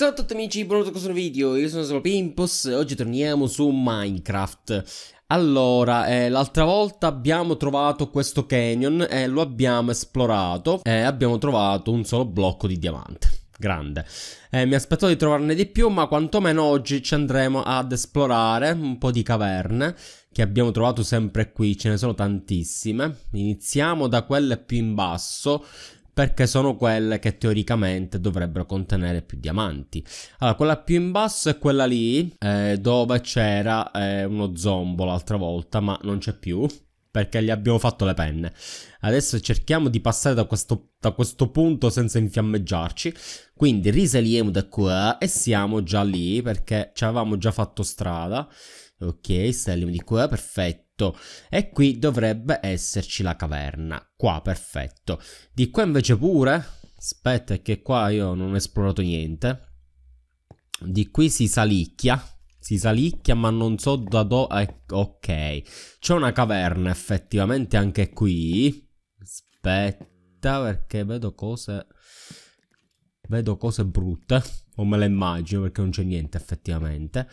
Ciao a tutti amici, benvenuti a questo nuovo video, io sono solo Pimpos e oggi torniamo su Minecraft. Allora, eh, l'altra volta abbiamo trovato questo canyon e eh, lo abbiamo esplorato e eh, abbiamo trovato un solo blocco di diamante. Grande. Eh, mi aspettavo di trovarne di più, ma quantomeno oggi ci andremo ad esplorare un po' di caverne che abbiamo trovato sempre qui, ce ne sono tantissime. Iniziamo da quelle più in basso perché sono quelle che teoricamente dovrebbero contenere più diamanti. Allora, quella più in basso è quella lì eh, dove c'era eh, uno zombo l'altra volta, ma non c'è più perché gli abbiamo fatto le penne. Adesso cerchiamo di passare da questo, da questo punto senza infiammeggiarci. Quindi risaliamo da qua e siamo già lì perché ci avevamo già fatto strada. Ok, saliamo di qua, perfetto perfetto. E qui dovrebbe esserci la caverna. Qua, perfetto. Di qua invece pure... Aspetta, che qua io non ho esplorato niente. Di qui si salicchia. Si salicchia, ma non so da dove... Ecco, ok. C'è una caverna, effettivamente, anche qui. Aspetta, perché vedo cose... Vedo cose brutte o me la immagino perché non c'è niente effettivamente.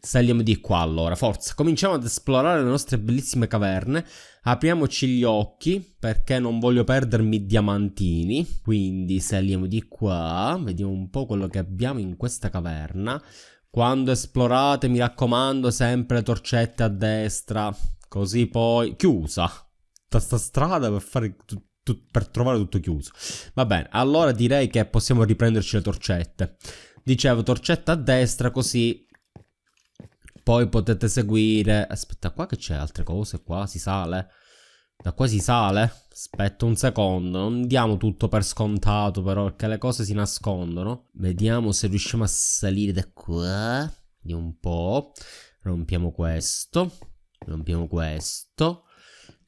Saliamo di qua allora, forza. Cominciamo ad esplorare le nostre bellissime caverne. Apriamoci gli occhi perché non voglio perdermi diamantini. Quindi saliamo di qua, vediamo un po' quello che abbiamo in questa caverna. Quando esplorate, mi raccomando, sempre le torcette a destra. Così poi... Chiusa! Tasta strada per fare per trovare tutto chiuso. Va bene, allora direi che possiamo riprenderci le torcette. Dicevo, torcetta a destra così poi potete seguire... Aspetta, qua che c'è altre cose, qua si sale. Da qua si sale? Aspetta un secondo, non diamo tutto per scontato però, perché le cose si nascondono. Vediamo se riusciamo a salire da qua. di un po'. Rompiamo questo. Rompiamo questo.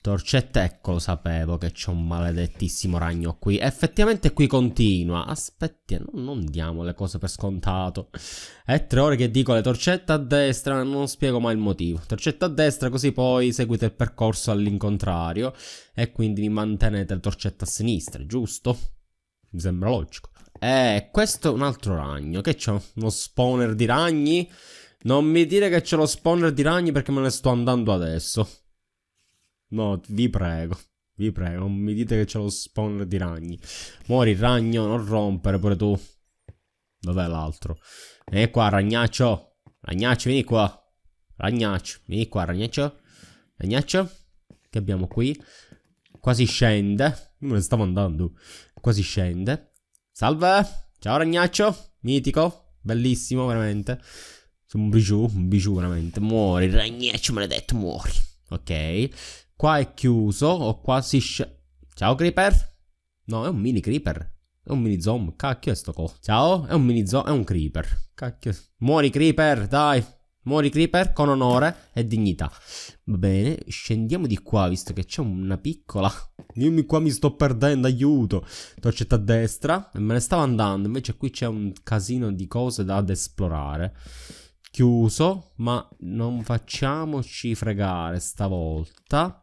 Torcette, ecco, lo sapevo che c'è un maledettissimo ragno qui. Effettivamente qui continua. Aspetti, non, non, diamo le cose per scontato. È tre ore che dico le torcette a destra, non spiego mai il motivo. Torcette a destra, così poi seguite il percorso all'incontrario. E quindi vi mantenete le torcette a sinistra, giusto? Mi sembra logico. Eh, questo è un altro ragno. Che c'è? Uno spawner di ragni? Non mi dire che c'è lo spawner di ragni perché me ne sto andando adesso. No, vi prego. Vi prego, non mi dite che c'è lo spawn di ragni. Muori, ragno, non rompere pure tu. Dov'è l'altro? Vieni qua, ragnaccio. Ragnaccio, vieni qua. Ragnaccio, vieni qua, ragnaccio. Ragnaccio. Che abbiamo qui? Quasi scende. Io me ne stavo andando. Quasi scende. Salve. Ciao, ragnaccio. Mitico. Bellissimo, veramente. Sono un bijou, un bijou, veramente. Muori, ragnaccio maledetto, muori. Ok. Qua è chiuso, o qua si scende. Ciao creeper? No, è un mini creeper. È un mini zombie. Cacchio è sto co. Ciao, è un mini zombie. È un creeper. Cacchio. Muori creeper, dai. Muori creeper con onore e dignità. Va bene, scendiamo di qua visto che c'è una piccola. Io mi, qua mi sto perdendo, aiuto. Torcetta a destra. E me ne stavo andando. Invece qui c'è un casino di cose da esplorare. Chiuso, ma non facciamoci fregare stavolta.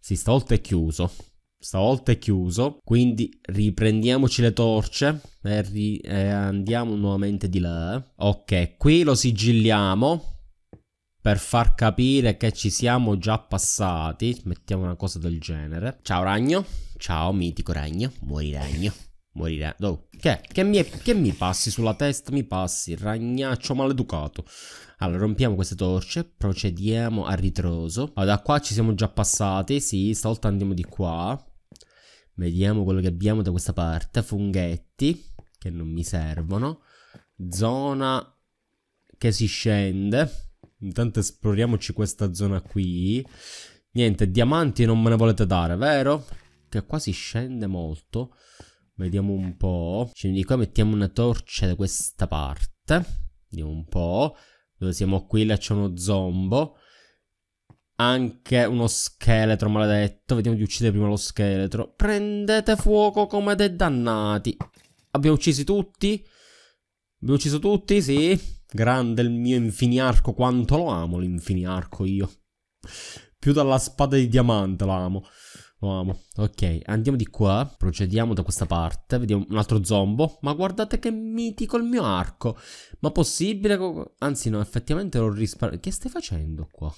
Sì, stavolta è chiuso. Stavolta è chiuso. Quindi riprendiamoci le torce e, eh, ri- e eh, andiamo nuovamente di là. Ok, qui lo sigilliamo per far capire che ci siamo già passati. Mettiamo una cosa del genere. Ciao ragno. Ciao mitico ragno. Muori ragno morirà. Oh, che, che, mi, che mi passi sulla testa? Mi passi, ragnaccio maleducato. Allora, rompiamo queste torce, procediamo a ritroso. Allora, da qua ci siamo già passati, sì, stavolta andiamo di qua. Vediamo quello che abbiamo da questa parte. Funghetti, che non mi servono. Zona che si scende. Intanto esploriamoci questa zona qui. Niente, diamanti non me ne volete dare, vero? Che qua si scende molto. Vediamo un po'. Scendi di qua, mettiamo una torcia da questa parte. Vediamo un po'. Dove siamo qui, là c'è uno zombo. Anche uno scheletro maledetto. Vediamo di uccidere prima lo scheletro. Prendete fuoco come dei dannati. Abbiamo ucciso tutti. Abbiamo ucciso tutti, sì. Grande il mio infiniarco. Quanto lo amo l'infiniarco io. Più dalla spada di diamante lo amo. Uomo. Ok, andiamo di qua. Procediamo da questa parte. Vediamo un altro zombo. Ma guardate che mitico il mio arco. Ma possibile? Anzi, no, effettivamente l'ho risparmiato. Che stai facendo qua?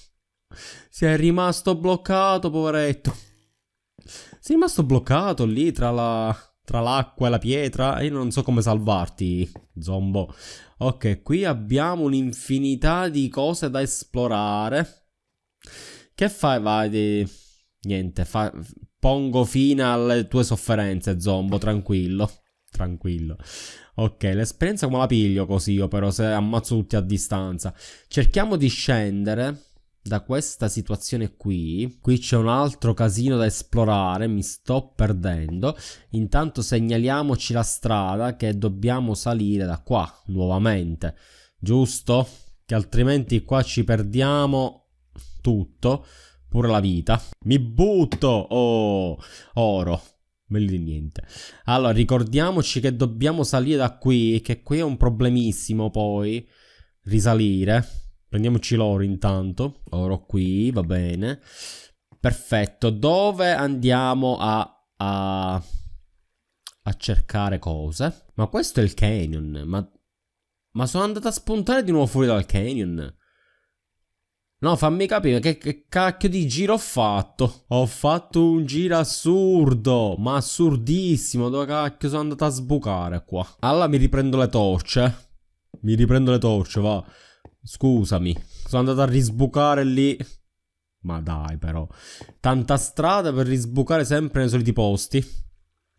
Si è rimasto bloccato, poveretto. Sei rimasto bloccato lì tra la... Tra l'acqua e la pietra, io non so come salvarti, zombo. Ok, qui abbiamo un'infinità di cose da esplorare. Che fai? Vai di... Niente, fa... pongo fine alle tue sofferenze, Zombo, tranquillo. Tranquillo. Ok, l'esperienza come la piglio così io però se ammazzo tutti a distanza. Cerchiamo di scendere da questa situazione qui. Qui c'è un altro casino da esplorare, mi sto perdendo. Intanto segnaliamoci la strada che dobbiamo salire da qua, nuovamente. Giusto? Che altrimenti qua ci perdiamo tutto pure la vita. Mi butto, oh, oro. Meglio di niente. Allora, ricordiamoci che dobbiamo salire da qui, che qui è un problemissimo poi. Risalire. Prendiamoci l'oro intanto. Oro qui, va bene. Perfetto. Dove andiamo a... a a cercare cose. Ma questo è il canyon. Ma, ma sono andata a spuntare di nuovo fuori dal canyon. No, fammi capire che, che, cacchio di giro ho fatto. Ho fatto un giro assurdo, ma assurdissimo. Dove cacchio sono andato a sbucare qua? Allora mi riprendo le torce. Mi riprendo le torce, va. Scusami, sono andato a risbucare lì. Ma dai, però. Tanta strada per risbucare sempre nei soliti posti.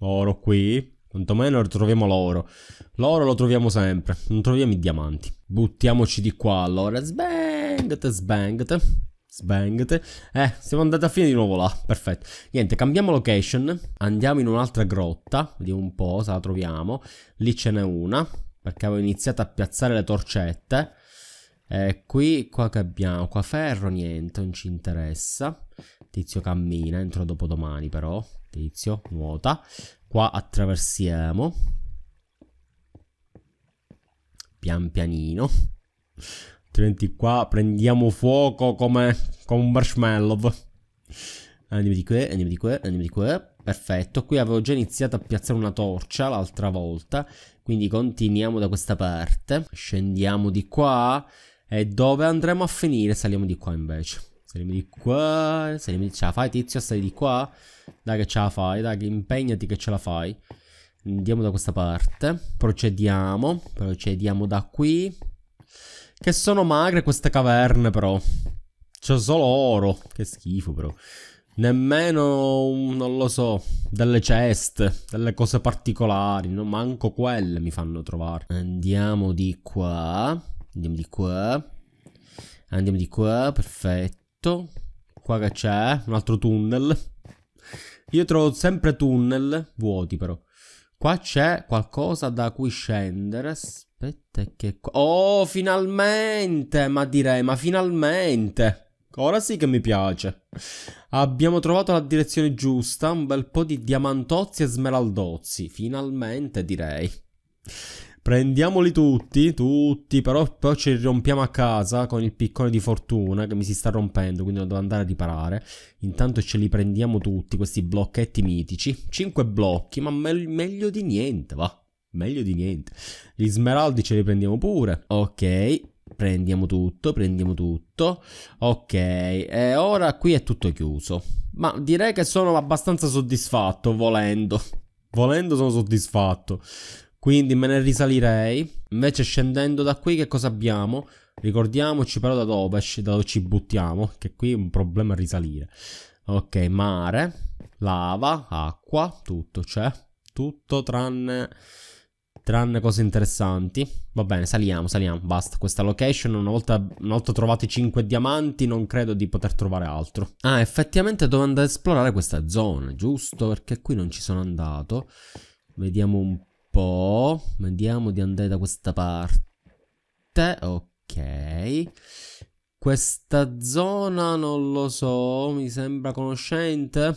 Oro qui. Quantomeno ritroviamo l'oro. L'oro lo troviamo sempre. Non troviamo i diamanti. Buttiamoci di qua allora. Sbè. Sbangate, sbangate. Sbangate. Eh, siamo andati a fine di nuovo là. Perfetto. Niente, cambiamo location. Andiamo in un'altra grotta. Vediamo un po' se la troviamo. Lì ce n'è una. Perché avevo iniziato a piazzare le torcette. E eh, qui, qua che abbiamo? Qua ferro, niente, non ci interessa. Tizio cammina, entro dopodomani però. Tizio, nuota. Qua attraversiamo. Pian pianino. Altrimenti qua prendiamo fuoco come, come un marshmallow. Andiamo di qui, andiamo di qui, andiamo di qui. Perfetto, qui avevo già iniziato a piazzare una torcia l'altra volta. Quindi continuiamo da questa parte. Scendiamo di qua. E dove andremo a finire? Saliamo di qua invece. Saliamo di qua. Saliamo di... Ce la fai, tizio? Sali di qua. Dai che ce la fai, dai che impegnati che ce la fai. Andiamo da questa parte. Procediamo. Procediamo da qui. Che sono magre queste caverne, però. C'è solo oro. Che schifo, però. Nemmeno, non lo so, delle ceste, delle cose particolari, no? manco quelle mi fanno trovare. Andiamo di qua, andiamo di qua, andiamo di qua, perfetto. Qua che c'è? Un altro tunnel. Io trovo sempre tunnel vuoti però. Qua c'è qualcosa da cui scendere, Aspetta che... Oh, finalmente! Ma direi, ma finalmente! Ora sì che mi piace. Abbiamo trovato la direzione giusta, un bel po' di diamantozzi e smeraldozzi. Finalmente, direi. Prendiamoli tutti, tutti, però poi ci rompiamo a casa con il piccone di fortuna che mi si sta rompendo, quindi lo devo andare a riparare. Intanto ce li prendiamo tutti, questi blocchetti mitici. Cinque blocchi, ma me meglio di niente, va. Meglio di niente. Gli smeraldi ce li prendiamo pure. Ok, prendiamo tutto, prendiamo tutto. Ok, e ora qui è tutto chiuso. Ma direi che sono abbastanza soddisfatto, volendo. Volendo sono soddisfatto. Quindi me ne risalirei. Invece scendendo da qui che cosa abbiamo? Ricordiamoci però da dove, da dove ci buttiamo, che qui è un problema risalire. Ok, mare, lava, acqua, tutto c'è. Tutto tranne... Tranne cose interessanti. Va bene, saliamo, saliamo. Basta. Questa location, una volta, una volta trovati 5 diamanti, non credo di poter trovare altro. Ah, effettivamente devo andare ad esplorare questa zona, giusto? Perché qui non ci sono andato. Vediamo un po'. Vediamo di andare da questa parte. Ok. Questa zona non lo so, mi sembra conoscente.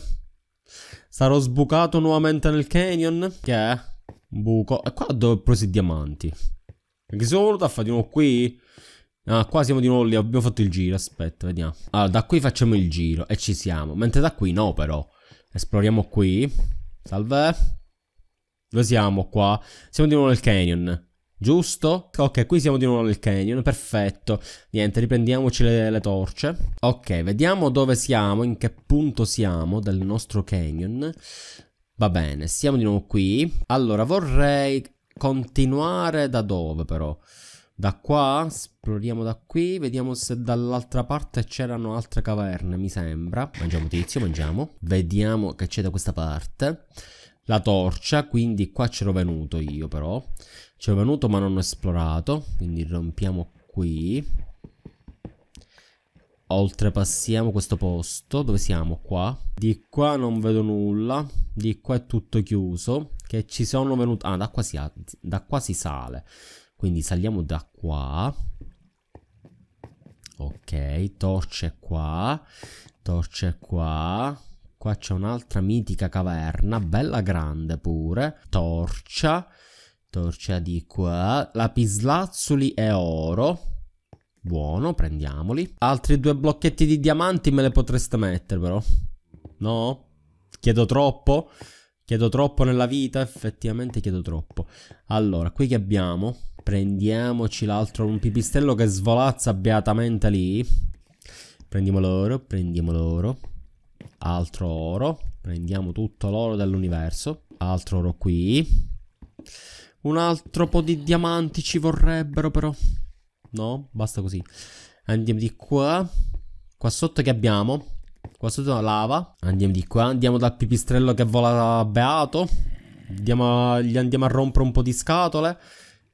Sarò sbucato nuovamente nel canyon? Che è? Buco. E qua dove ho preso i diamanti? Perché solo a fare di nuovo qui? Ah, qua siamo di nuovo lì. Abbiamo fatto il giro. Aspetta, vediamo. Allora, da qui facciamo il giro e ci siamo. Mentre da qui no, però. Esploriamo qui. Salve. Dove siamo qua? Siamo di nuovo nel canyon. Giusto? Ok, qui siamo di nuovo nel canyon, perfetto. Niente, riprendiamoci le, le, torce. Ok, vediamo dove siamo, in che punto siamo del nostro canyon. Va bene, siamo di nuovo qui. Allora, vorrei continuare da dove però? Da qua? Esploriamo da qui, vediamo se dall'altra parte c'erano altre caverne, mi sembra. Mangiamo tizio, mangiamo. Vediamo che c'è da questa parte. La torcia, quindi qua c'ero venuto io però. C'ero venuto ma non ho esplorato, quindi rompiamo qui oltrepassiamo questo posto dove siamo qua di qua non vedo nulla di qua è tutto chiuso che ci sono venuti ah da qua si, da qua si sale quindi saliamo da qua ok torce qua torce qua qua c'è un'altra mitica caverna bella grande pure torcia torcia di qua lapislazzuli e oro Buono, prendiamoli. Altri due blocchetti di diamanti me le potreste mettere però. No? Chiedo troppo? Chiedo troppo nella vita? Effettivamente chiedo troppo. Allora, qui che abbiamo? Prendiamoci l'altro, un pipistrello che svolazza beatamente lì. Prendiamo l'oro, prendiamo l'oro. Altro oro. Prendiamo tutto l'oro dell'universo. Altro oro qui. Un altro po' di diamanti ci vorrebbero però. No, basta così. Andiamo di qua. Qua sotto che abbiamo? Qua sotto la lava. Andiamo di qua. Andiamo dal pipistrello che vola beato. Andiamo a, gli andiamo a rompere un po' di scatole.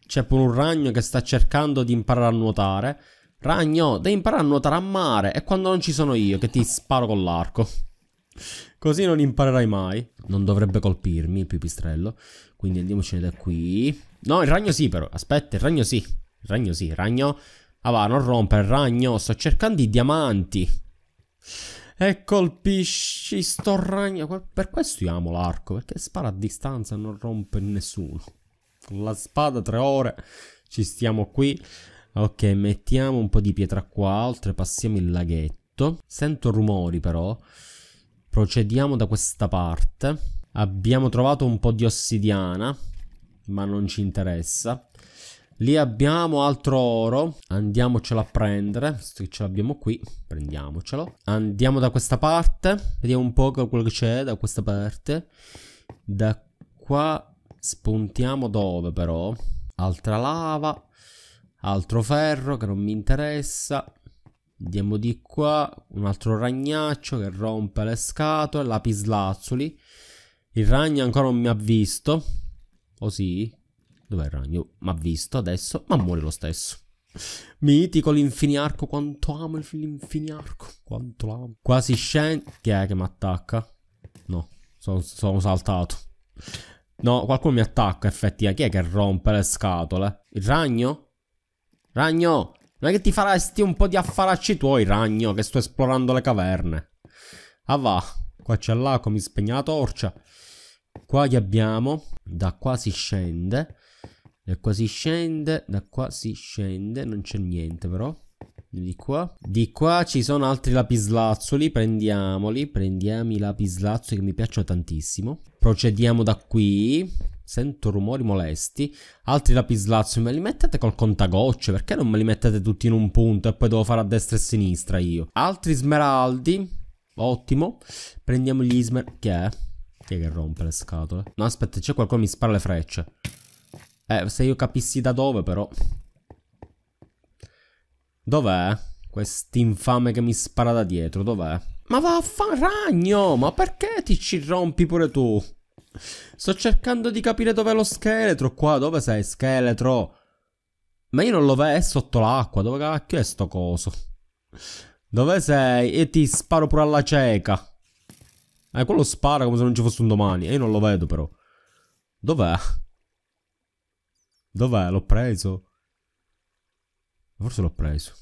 C'è pure un ragno che sta cercando di imparare a nuotare. Ragno, devi imparare a nuotare a mare. E quando non ci sono io, che ti sparo con l'arco. Così non imparerai mai. Non dovrebbe colpirmi il pipistrello. Quindi andiamocene da qui. No, il ragno sì, però. Aspetta, il ragno sì. Ragno sì, ragno. Ah va, non rompe il ragno. Sto cercando i diamanti. E colpisci sto ragno. Per questo io amo l'arco, perché spara a distanza, e non rompe nessuno. Con la spada tre ore. Ci stiamo qui. Ok, mettiamo un po' di pietra qua, oltrepassiamo il laghetto. Sento rumori però. Procediamo da questa parte. Abbiamo trovato un po' di ossidiana, ma non ci interessa. Lì abbiamo altro oro. Andiamocelo a prendere. Visto che ce l'abbiamo qui, prendiamocelo. Andiamo da questa parte. Vediamo un po' quello che c'è da questa parte. Da qua spuntiamo dove però? Altra lava. Altro ferro che non mi interessa. Andiamo di qua. Un altro ragnaccio che rompe le scatole. Lapislazzuli. Il ragno ancora non mi ha visto. oh, sì? Dov'è il ragno? M'ha visto adesso, ma muore lo stesso. Mitico l'infiniarco, quanto amo l'infiniarco, quanto l'amo. Quasi scende... Chi è che mi attacca? No, sono, sono saltato. No, qualcuno mi attacca, effettivamente. Chi è che rompe le scatole? Il ragno? Ragno! Non è che ti faresti un po' di affaracci tuoi, ragno, che sto esplorando le caverne. Ah va, qua c'è l'acqua, mi spegna la torcia. Qua che abbiamo, da qua si scende. Da qua si scende, da qua si scende, non c'è niente però. Di qua. Di qua ci sono altri lapislazzoli, prendiamoli, prendiamo i lapislazzoli che mi piacciono tantissimo. Procediamo da qui. Sento rumori molesti. Altri lapislazzoli, me li mettete col contagocce? Perché non me li mettete tutti in un punto e poi devo fare a destra e a sinistra io? Altri smeraldi. Ottimo. Prendiamo gli smeraldi. Che è? Chi è che rompe le scatole? No, aspetta, c'è qualcuno che mi spara le frecce. Eh, se io capissi da dove però... Dov'è? Quest'infame che mi spara da dietro, dov'è? Ma va ragno! Ma perché ti ci rompi pure tu? Sto cercando di capire dov'è lo scheletro qua, dove sei scheletro? Ma io non lo vedo, è sotto l'acqua, dove cacchio è sto coso? Dove sei? E ti sparo pure alla cieca. Eh, quello spara come se non ci fosse un domani, e eh, io non lo vedo però. Dov'è? Dov'è? L'ho preso. Forse l'ho preso.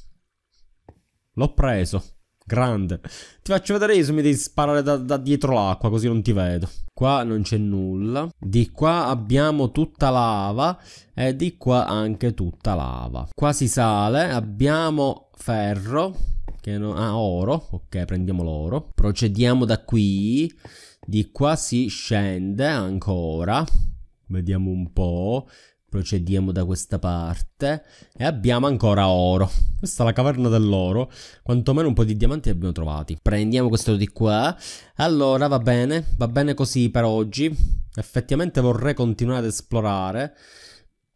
L'ho preso. Grande. Ti faccio vedere io se mi devi sparare da, da dietro l'acqua, così non ti vedo. Qua non c'è nulla. Di qua abbiamo tutta lava e di qua anche tutta lava. Qua si sale, abbiamo ferro, che no, ah, oro. Ok, prendiamo l'oro. Procediamo da qui. Di qua si scende ancora. Vediamo un po'. Procediamo da questa parte e abbiamo ancora oro. Questa è la caverna dell'oro. Quantomeno un po' di diamanti li abbiamo trovati. Prendiamo questo di qua. Allora va bene, va bene così per oggi. Effettivamente vorrei continuare ad esplorare.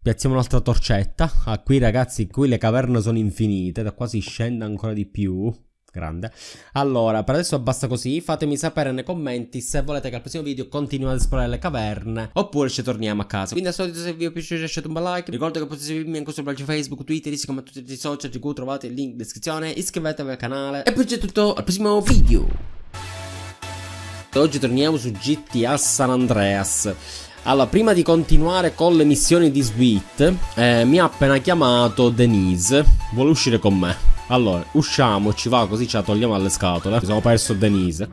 Piazziamo un'altra torcetta. Ah, qui ragazzi, qui le caverne sono infinite. Da qua si scende ancora di più. Grande. Allora, per adesso basta così. Fatemi sapere nei commenti se volete che al prossimo video continuiamo ad esplorare le caverne. Oppure ci torniamo a casa. Quindi al solito se vi è piaciuto lasciate un bel like. Ricordo che potete seguirmi anche sul blog Facebook, Twitter, Instagram tutti i social di cui trovate il link in descrizione. Iscrivetevi al canale. E poi c'è tutto al prossimo video. Oggi torniamo su GTA San Andreas. Allora, prima di continuare con le missioni di Sweet, eh, mi ha appena chiamato Denise. Vuole uscire con me. Allora, usciamo, ci va così ci la togliamo alle scatole. Mi sono perso Denise.